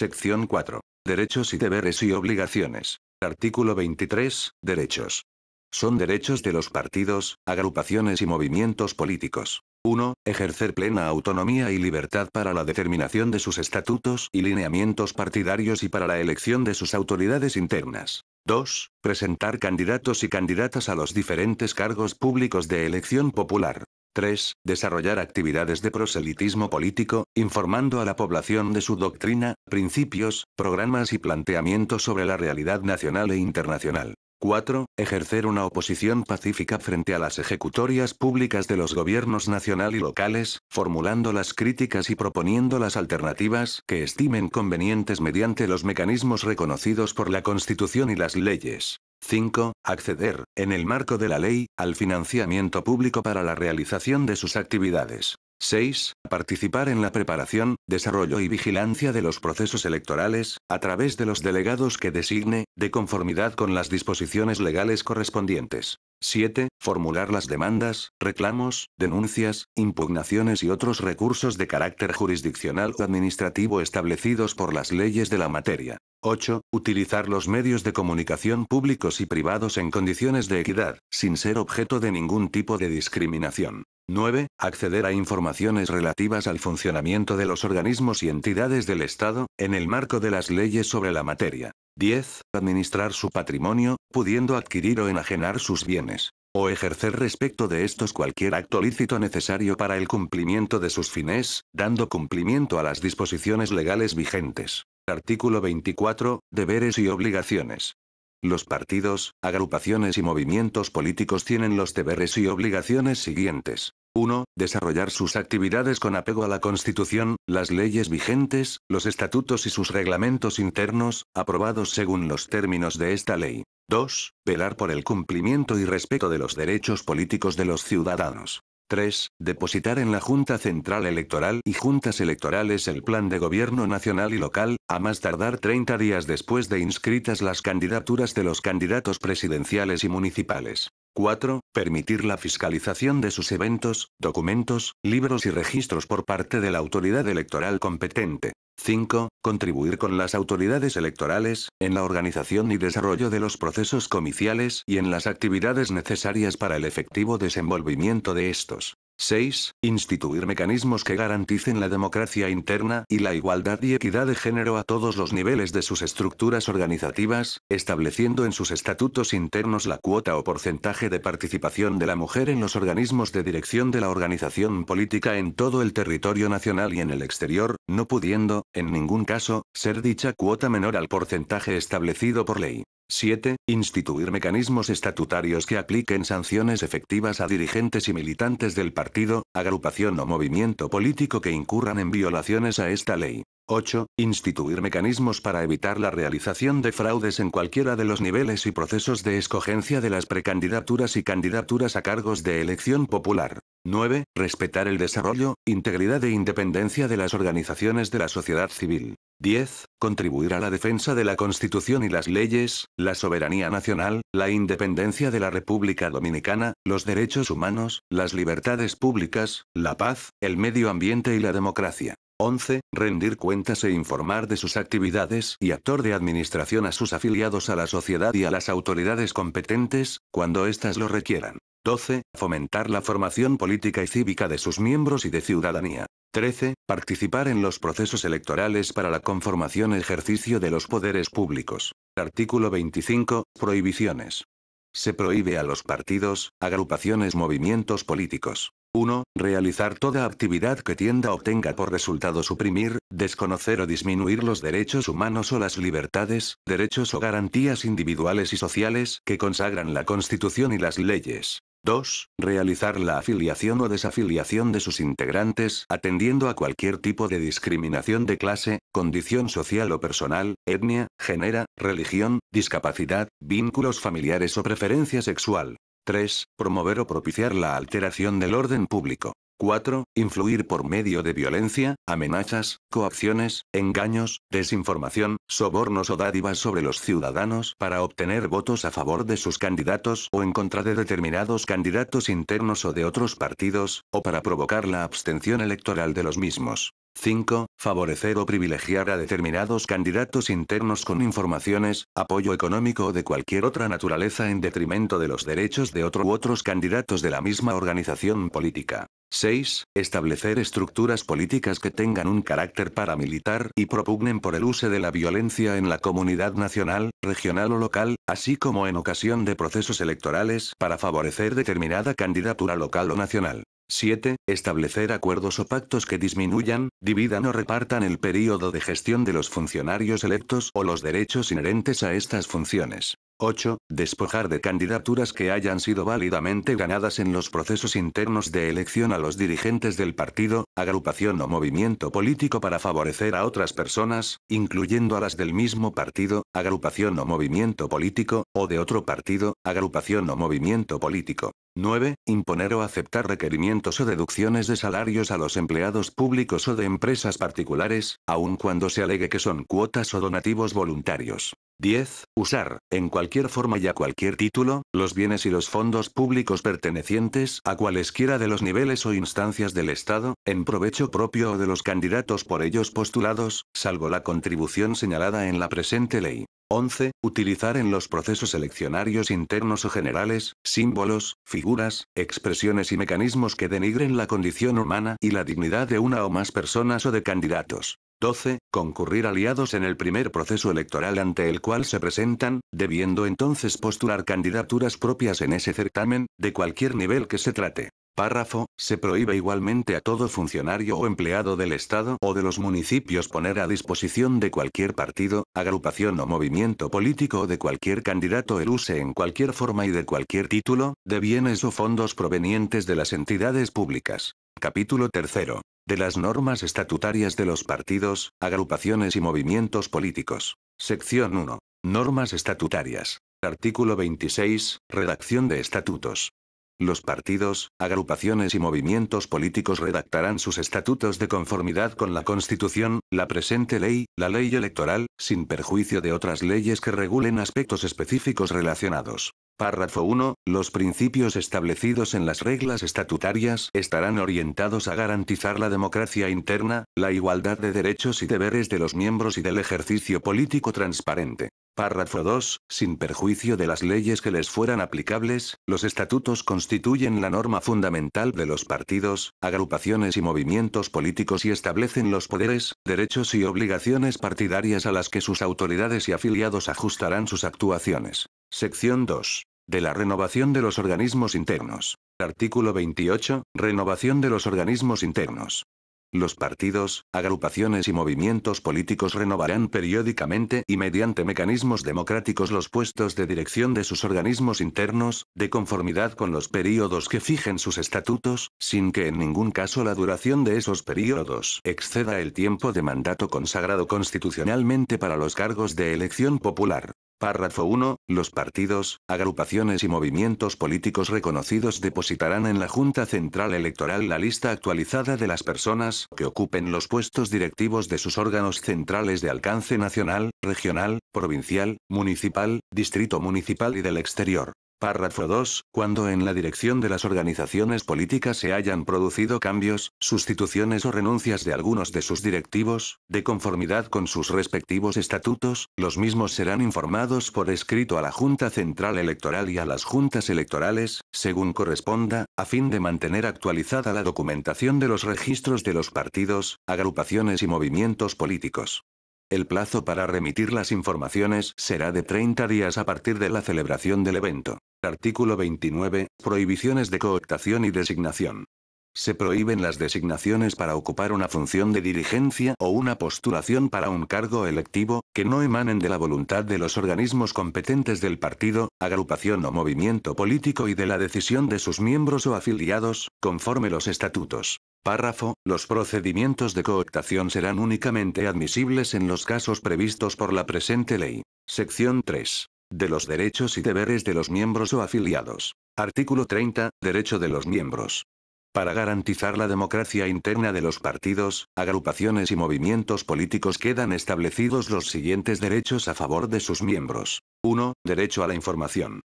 Sección 4. Derechos y deberes y obligaciones. Artículo 23. Derechos. Son derechos de los partidos, agrupaciones y movimientos políticos. 1. Ejercer plena autonomía y libertad para la determinación de sus estatutos y lineamientos partidarios y para la elección de sus autoridades internas. 2. Presentar candidatos y candidatas a los diferentes cargos públicos de elección popular. 3. Desarrollar actividades de proselitismo político, informando a la población de su doctrina, principios, programas y planteamientos sobre la realidad nacional e internacional. 4. Ejercer una oposición pacífica frente a las ejecutorias públicas de los gobiernos nacional y locales, formulando las críticas y proponiendo las alternativas que estimen convenientes mediante los mecanismos reconocidos por la Constitución y las leyes. 5. Acceder, en el marco de la ley, al financiamiento público para la realización de sus actividades. 6. Participar en la preparación, desarrollo y vigilancia de los procesos electorales, a través de los delegados que designe, de conformidad con las disposiciones legales correspondientes. 7. Formular las demandas, reclamos, denuncias, impugnaciones y otros recursos de carácter jurisdiccional o administrativo establecidos por las leyes de la materia. 8. Utilizar los medios de comunicación públicos y privados en condiciones de equidad, sin ser objeto de ningún tipo de discriminación. 9. Acceder a informaciones relativas al funcionamiento de los organismos y entidades del Estado, en el marco de las leyes sobre la materia. 10. Administrar su patrimonio, pudiendo adquirir o enajenar sus bienes o ejercer respecto de estos cualquier acto lícito necesario para el cumplimiento de sus fines, dando cumplimiento a las disposiciones legales vigentes. Artículo 24. Deberes y obligaciones. Los partidos, agrupaciones y movimientos políticos tienen los deberes y obligaciones siguientes. 1. Desarrollar sus actividades con apego a la Constitución, las leyes vigentes, los estatutos y sus reglamentos internos, aprobados según los términos de esta ley. 2. Velar por el cumplimiento y respeto de los derechos políticos de los ciudadanos. 3. Depositar en la Junta Central Electoral y Juntas Electorales el plan de gobierno nacional y local, a más tardar 30 días después de inscritas las candidaturas de los candidatos presidenciales y municipales. 4. Permitir la fiscalización de sus eventos, documentos, libros y registros por parte de la autoridad electoral competente. 5. Contribuir con las autoridades electorales, en la organización y desarrollo de los procesos comiciales y en las actividades necesarias para el efectivo desenvolvimiento de estos. 6. Instituir mecanismos que garanticen la democracia interna y la igualdad y equidad de género a todos los niveles de sus estructuras organizativas, estableciendo en sus estatutos internos la cuota o porcentaje de participación de la mujer en los organismos de dirección de la organización política en todo el territorio nacional y en el exterior, no pudiendo, en ningún caso, ser dicha cuota menor al porcentaje establecido por ley. 7. Instituir mecanismos estatutarios que apliquen sanciones efectivas a dirigentes y militantes del partido, agrupación o movimiento político que incurran en violaciones a esta ley. 8. Instituir mecanismos para evitar la realización de fraudes en cualquiera de los niveles y procesos de escogencia de las precandidaturas y candidaturas a cargos de elección popular. 9. Respetar el desarrollo, integridad e independencia de las organizaciones de la sociedad civil. 10. Contribuir a la defensa de la Constitución y las leyes, la soberanía nacional, la independencia de la República Dominicana, los derechos humanos, las libertades públicas, la paz, el medio ambiente y la democracia. 11. Rendir cuentas e informar de sus actividades y actor de administración a sus afiliados a la sociedad y a las autoridades competentes, cuando éstas lo requieran. 12. Fomentar la formación política y cívica de sus miembros y de ciudadanía. 13. Participar en los procesos electorales para la conformación ejercicio de los poderes públicos. Artículo 25. Prohibiciones. Se prohíbe a los partidos, agrupaciones, movimientos políticos. 1. Realizar toda actividad que tienda o tenga por resultado suprimir, desconocer o disminuir los derechos humanos o las libertades, derechos o garantías individuales y sociales que consagran la Constitución y las leyes. 2. Realizar la afiliación o desafiliación de sus integrantes, atendiendo a cualquier tipo de discriminación de clase, condición social o personal, etnia, género, religión, discapacidad, vínculos familiares o preferencia sexual. 3. Promover o propiciar la alteración del orden público. 4. Influir por medio de violencia, amenazas, coacciones, engaños, desinformación, sobornos o dádivas sobre los ciudadanos para obtener votos a favor de sus candidatos o en contra de determinados candidatos internos o de otros partidos, o para provocar la abstención electoral de los mismos. 5. Favorecer o privilegiar a determinados candidatos internos con informaciones, apoyo económico o de cualquier otra naturaleza en detrimento de los derechos de otro u otros candidatos de la misma organización política. 6. Establecer estructuras políticas que tengan un carácter paramilitar y propugnen por el uso de la violencia en la comunidad nacional, regional o local, así como en ocasión de procesos electorales para favorecer determinada candidatura local o nacional. 7. Establecer acuerdos o pactos que disminuyan, dividan o repartan el período de gestión de los funcionarios electos o los derechos inherentes a estas funciones. 8. Despojar de candidaturas que hayan sido válidamente ganadas en los procesos internos de elección a los dirigentes del partido, agrupación o movimiento político para favorecer a otras personas, incluyendo a las del mismo partido, agrupación o movimiento político, o de otro partido, agrupación o movimiento político. 9. Imponer o aceptar requerimientos o deducciones de salarios a los empleados públicos o de empresas particulares, aun cuando se alegue que son cuotas o donativos voluntarios. 10. Usar, en cualquier forma y a cualquier título, los bienes y los fondos públicos pertenecientes a cualesquiera de los niveles o instancias del Estado, en provecho propio o de los candidatos por ellos postulados, salvo la contribución señalada en la presente ley. 11. Utilizar en los procesos eleccionarios internos o generales, símbolos, figuras, expresiones y mecanismos que denigren la condición humana y la dignidad de una o más personas o de candidatos. 12. Concurrir aliados en el primer proceso electoral ante el cual se presentan, debiendo entonces postular candidaturas propias en ese certamen, de cualquier nivel que se trate. Párrafo, se prohíbe igualmente a todo funcionario o empleado del Estado o de los municipios poner a disposición de cualquier partido, agrupación o movimiento político o de cualquier candidato el use en cualquier forma y de cualquier título, de bienes o fondos provenientes de las entidades públicas. Capítulo 3. De las normas estatutarias de los partidos, agrupaciones y movimientos políticos. Sección 1. Normas estatutarias. Artículo 26. Redacción de estatutos. Los partidos, agrupaciones y movimientos políticos redactarán sus estatutos de conformidad con la Constitución, la presente ley, la ley electoral, sin perjuicio de otras leyes que regulen aspectos específicos relacionados. Párrafo 1. Los principios establecidos en las reglas estatutarias estarán orientados a garantizar la democracia interna, la igualdad de derechos y deberes de los miembros y del ejercicio político transparente. Párrafo 2. Sin perjuicio de las leyes que les fueran aplicables, los estatutos constituyen la norma fundamental de los partidos, agrupaciones y movimientos políticos y establecen los poderes, derechos y obligaciones partidarias a las que sus autoridades y afiliados ajustarán sus actuaciones. Sección 2 de la renovación de los organismos internos. Artículo 28. Renovación de los organismos internos. Los partidos, agrupaciones y movimientos políticos renovarán periódicamente y mediante mecanismos democráticos los puestos de dirección de sus organismos internos, de conformidad con los períodos que fijen sus estatutos, sin que en ningún caso la duración de esos períodos exceda el tiempo de mandato consagrado constitucionalmente para los cargos de elección popular. Párrafo 1. Los partidos, agrupaciones y movimientos políticos reconocidos depositarán en la Junta Central Electoral la lista actualizada de las personas que ocupen los puestos directivos de sus órganos centrales de alcance nacional, regional, provincial, municipal, distrito municipal y del exterior. Párrafo 2. Cuando en la dirección de las organizaciones políticas se hayan producido cambios, sustituciones o renuncias de algunos de sus directivos, de conformidad con sus respectivos estatutos, los mismos serán informados por escrito a la Junta Central Electoral y a las juntas electorales, según corresponda, a fin de mantener actualizada la documentación de los registros de los partidos, agrupaciones y movimientos políticos. El plazo para remitir las informaciones será de 30 días a partir de la celebración del evento. Artículo 29. Prohibiciones de cooptación y designación. Se prohíben las designaciones para ocupar una función de dirigencia o una postulación para un cargo electivo, que no emanen de la voluntad de los organismos competentes del partido, agrupación o movimiento político y de la decisión de sus miembros o afiliados, conforme los estatutos. Párrafo, los procedimientos de cooptación serán únicamente admisibles en los casos previstos por la presente ley. Sección 3 de los derechos y deberes de los miembros o afiliados. Artículo 30, Derecho de los miembros. Para garantizar la democracia interna de los partidos, agrupaciones y movimientos políticos quedan establecidos los siguientes derechos a favor de sus miembros. 1. Derecho a la información.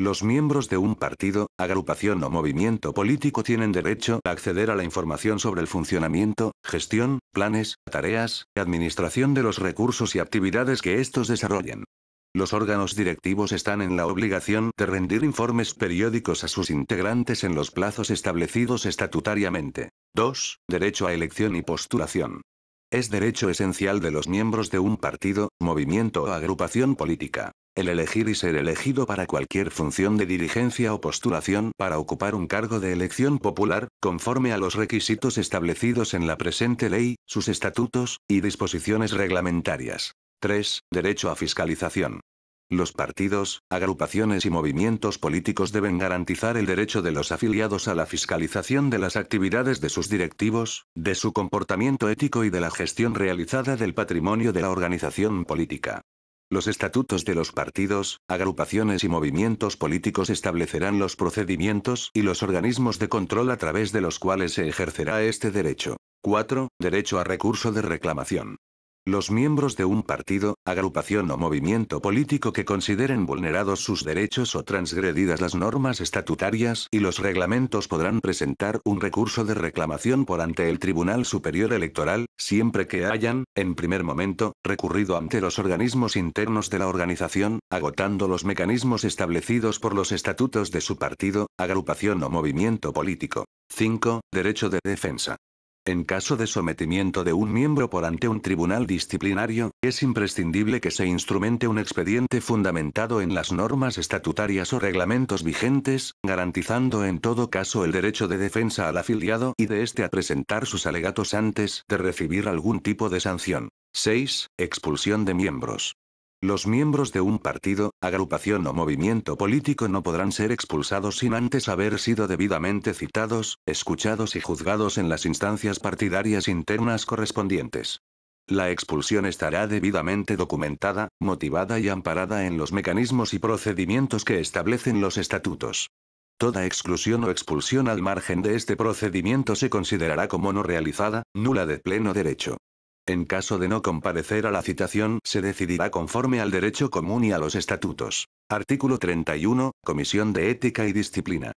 Los miembros de un partido, agrupación o movimiento político tienen derecho a acceder a la información sobre el funcionamiento, gestión, planes, tareas, administración de los recursos y actividades que estos desarrollen. Los órganos directivos están en la obligación de rendir informes periódicos a sus integrantes en los plazos establecidos estatutariamente. 2. Derecho a elección y postulación. Es derecho esencial de los miembros de un partido, movimiento o agrupación política. El elegir y ser elegido para cualquier función de dirigencia o postulación para ocupar un cargo de elección popular, conforme a los requisitos establecidos en la presente ley, sus estatutos y disposiciones reglamentarias. 3. Derecho a fiscalización. Los partidos, agrupaciones y movimientos políticos deben garantizar el derecho de los afiliados a la fiscalización de las actividades de sus directivos, de su comportamiento ético y de la gestión realizada del patrimonio de la organización política. Los estatutos de los partidos, agrupaciones y movimientos políticos establecerán los procedimientos y los organismos de control a través de los cuales se ejercerá este derecho. 4. Derecho a recurso de reclamación. Los miembros de un partido, agrupación o movimiento político que consideren vulnerados sus derechos o transgredidas las normas estatutarias y los reglamentos podrán presentar un recurso de reclamación por ante el Tribunal Superior Electoral, siempre que hayan, en primer momento, recurrido ante los organismos internos de la organización, agotando los mecanismos establecidos por los estatutos de su partido, agrupación o movimiento político. 5. Derecho de defensa. En caso de sometimiento de un miembro por ante un tribunal disciplinario, es imprescindible que se instrumente un expediente fundamentado en las normas estatutarias o reglamentos vigentes, garantizando en todo caso el derecho de defensa al afiliado y de éste a presentar sus alegatos antes de recibir algún tipo de sanción. 6. Expulsión de miembros. Los miembros de un partido, agrupación o movimiento político no podrán ser expulsados sin antes haber sido debidamente citados, escuchados y juzgados en las instancias partidarias internas correspondientes. La expulsión estará debidamente documentada, motivada y amparada en los mecanismos y procedimientos que establecen los estatutos. Toda exclusión o expulsión al margen de este procedimiento se considerará como no realizada, nula de pleno derecho. En caso de no comparecer a la citación, se decidirá conforme al derecho común y a los estatutos. Artículo 31, Comisión de Ética y Disciplina.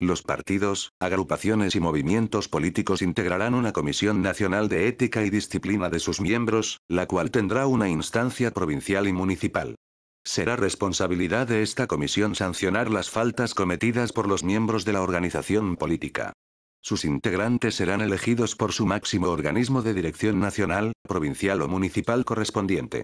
Los partidos, agrupaciones y movimientos políticos integrarán una Comisión Nacional de Ética y Disciplina de sus miembros, la cual tendrá una instancia provincial y municipal. Será responsabilidad de esta comisión sancionar las faltas cometidas por los miembros de la organización política. Sus integrantes serán elegidos por su máximo organismo de dirección nacional, provincial o municipal correspondiente.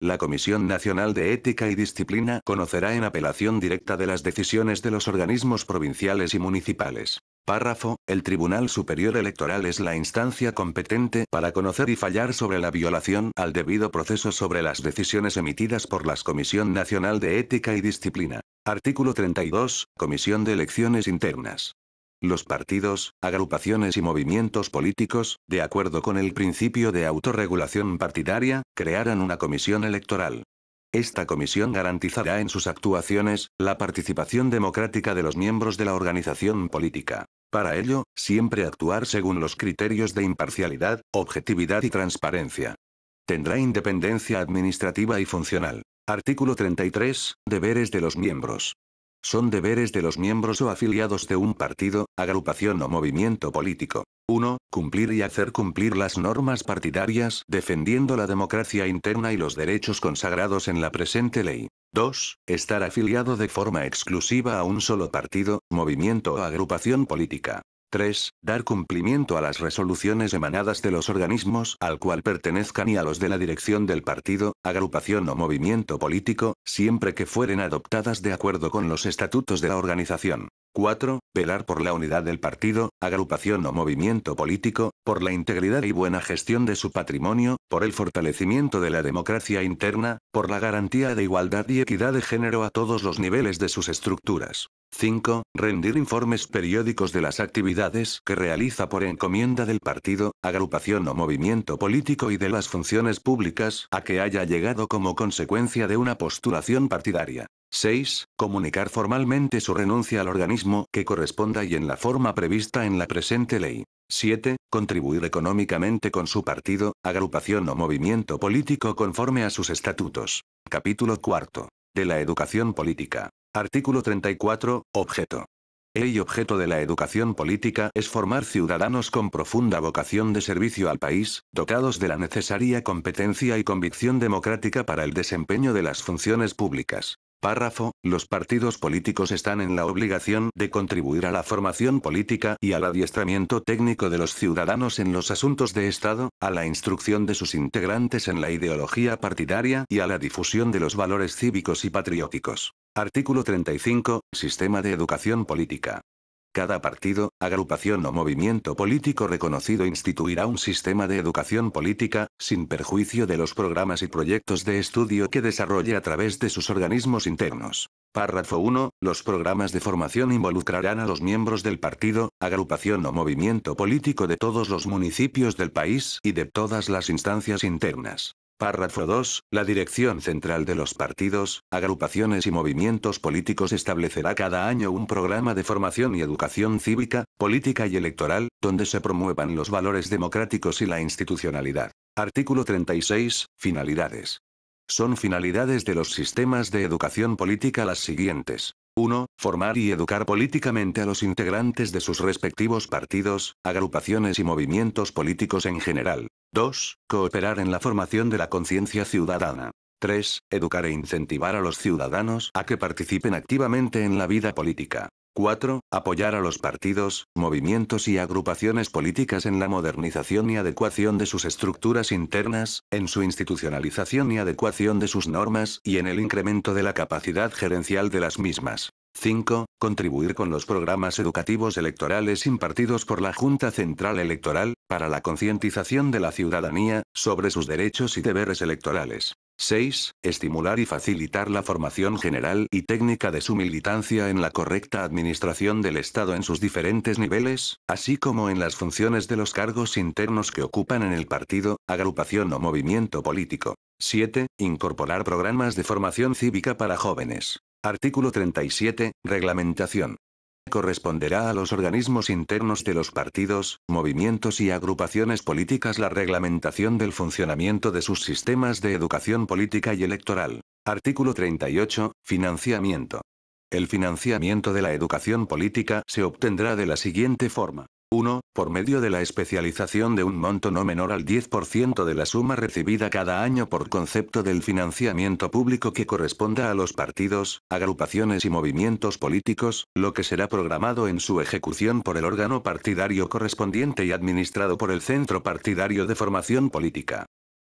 La Comisión Nacional de Ética y Disciplina conocerá en apelación directa de las decisiones de los organismos provinciales y municipales. Párrafo, el Tribunal Superior Electoral es la instancia competente para conocer y fallar sobre la violación al debido proceso sobre las decisiones emitidas por la Comisión Nacional de Ética y Disciplina. Artículo 32, Comisión de Elecciones Internas. Los partidos, agrupaciones y movimientos políticos, de acuerdo con el principio de autorregulación partidaria, crearán una comisión electoral. Esta comisión garantizará en sus actuaciones la participación democrática de los miembros de la organización política. Para ello, siempre actuar según los criterios de imparcialidad, objetividad y transparencia. Tendrá independencia administrativa y funcional. Artículo 33. Deberes de los miembros. Son deberes de los miembros o afiliados de un partido, agrupación o movimiento político. 1. Cumplir y hacer cumplir las normas partidarias, defendiendo la democracia interna y los derechos consagrados en la presente ley. 2. Estar afiliado de forma exclusiva a un solo partido, movimiento o agrupación política. 3. Dar cumplimiento a las resoluciones emanadas de los organismos al cual pertenezcan y a los de la dirección del partido, agrupación o movimiento político, siempre que fueren adoptadas de acuerdo con los estatutos de la organización. 4. Velar por la unidad del partido, agrupación o movimiento político, por la integridad y buena gestión de su patrimonio, por el fortalecimiento de la democracia interna, por la garantía de igualdad y equidad de género a todos los niveles de sus estructuras. 5. Rendir informes periódicos de las actividades que realiza por encomienda del partido, agrupación o movimiento político y de las funciones públicas a que haya llegado como consecuencia de una postulación partidaria. 6. Comunicar formalmente su renuncia al organismo que corresponda y en la forma prevista en la presente ley. 7. Contribuir económicamente con su partido, agrupación o movimiento político conforme a sus estatutos. Capítulo 4. De la educación política. Artículo 34. Objeto. El objeto de la educación política es formar ciudadanos con profunda vocación de servicio al país, dotados de la necesaria competencia y convicción democrática para el desempeño de las funciones públicas. Párrafo, los partidos políticos están en la obligación de contribuir a la formación política y al adiestramiento técnico de los ciudadanos en los asuntos de Estado, a la instrucción de sus integrantes en la ideología partidaria y a la difusión de los valores cívicos y patrióticos. Artículo 35, Sistema de Educación Política. Cada partido, agrupación o movimiento político reconocido instituirá un sistema de educación política, sin perjuicio de los programas y proyectos de estudio que desarrolle a través de sus organismos internos. Párrafo 1. Los programas de formación involucrarán a los miembros del partido, agrupación o movimiento político de todos los municipios del país y de todas las instancias internas. Párrafo 2. La Dirección Central de los partidos, agrupaciones y movimientos políticos establecerá cada año un programa de formación y educación cívica, política y electoral, donde se promuevan los valores democráticos y la institucionalidad. Artículo 36. Finalidades. Son finalidades de los sistemas de educación política las siguientes. 1. Formar y educar políticamente a los integrantes de sus respectivos partidos, agrupaciones y movimientos políticos en general. 2. Cooperar en la formación de la conciencia ciudadana. 3. Educar e incentivar a los ciudadanos a que participen activamente en la vida política. 4. Apoyar a los partidos, movimientos y agrupaciones políticas en la modernización y adecuación de sus estructuras internas, en su institucionalización y adecuación de sus normas y en el incremento de la capacidad gerencial de las mismas. 5. Contribuir con los programas educativos electorales impartidos por la Junta Central Electoral, para la concientización de la ciudadanía, sobre sus derechos y deberes electorales. 6. Estimular y facilitar la formación general y técnica de su militancia en la correcta administración del Estado en sus diferentes niveles, así como en las funciones de los cargos internos que ocupan en el partido, agrupación o movimiento político. 7. Incorporar programas de formación cívica para jóvenes. Artículo 37. Reglamentación corresponderá a los organismos internos de los partidos, movimientos y agrupaciones políticas la reglamentación del funcionamiento de sus sistemas de educación política y electoral. Artículo 38. Financiamiento. El financiamiento de la educación política se obtendrá de la siguiente forma. 1. Por medio de la especialización de un monto no menor al 10% de la suma recibida cada año por concepto del financiamiento público que corresponda a los partidos, agrupaciones y movimientos políticos, lo que será programado en su ejecución por el órgano partidario correspondiente y administrado por el Centro Partidario de Formación Política.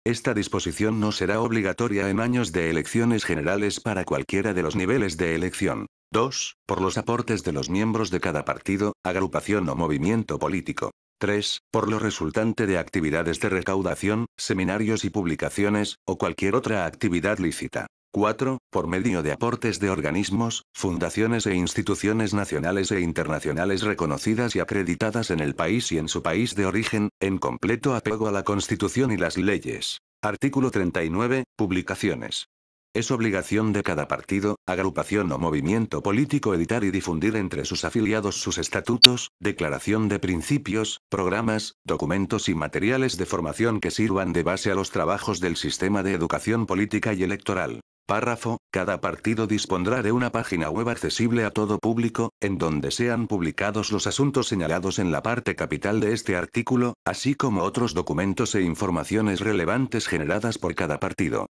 Esta disposición no será obligatoria en años de elecciones generales para cualquiera de los niveles de elección. 2. Por los aportes de los miembros de cada partido, agrupación o movimiento político. 3. Por lo resultante de actividades de recaudación, seminarios y publicaciones, o cualquier otra actividad lícita. 4. Por medio de aportes de organismos, fundaciones e instituciones nacionales e internacionales reconocidas y acreditadas en el país y en su país de origen, en completo apego a la Constitución y las leyes. Artículo 39. Publicaciones. Es obligación de cada partido, agrupación o movimiento político editar y difundir entre sus afiliados sus estatutos, declaración de principios, programas, documentos y materiales de formación que sirvan de base a los trabajos del sistema de educación política y electoral. Párrafo, cada partido dispondrá de una página web accesible a todo público, en donde sean publicados los asuntos señalados en la parte capital de este artículo, así como otros documentos e informaciones relevantes generadas por cada partido.